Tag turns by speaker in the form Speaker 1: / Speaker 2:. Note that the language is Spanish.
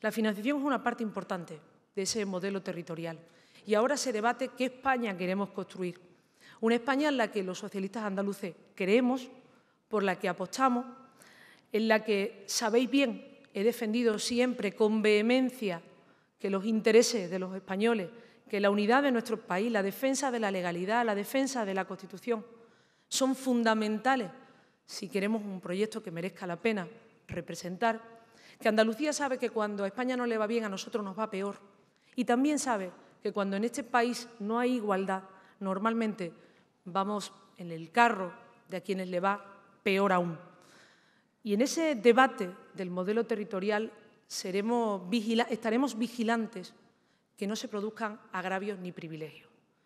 Speaker 1: La financiación es una parte importante de ese modelo territorial y ahora se debate qué España queremos construir. Una España en la que los socialistas andaluces creemos, por la que apostamos, en la que, sabéis bien, he defendido siempre con vehemencia que los intereses de los españoles, que la unidad de nuestro país, la defensa de la legalidad, la defensa de la Constitución, son fundamentales si queremos un proyecto que merezca la pena representar que Andalucía sabe que cuando a España no le va bien, a nosotros nos va peor. Y también sabe que cuando en este país no hay igualdad, normalmente vamos en el carro de a quienes le va peor aún. Y en ese debate del modelo territorial estaremos vigilantes que no se produzcan agravios ni privilegios.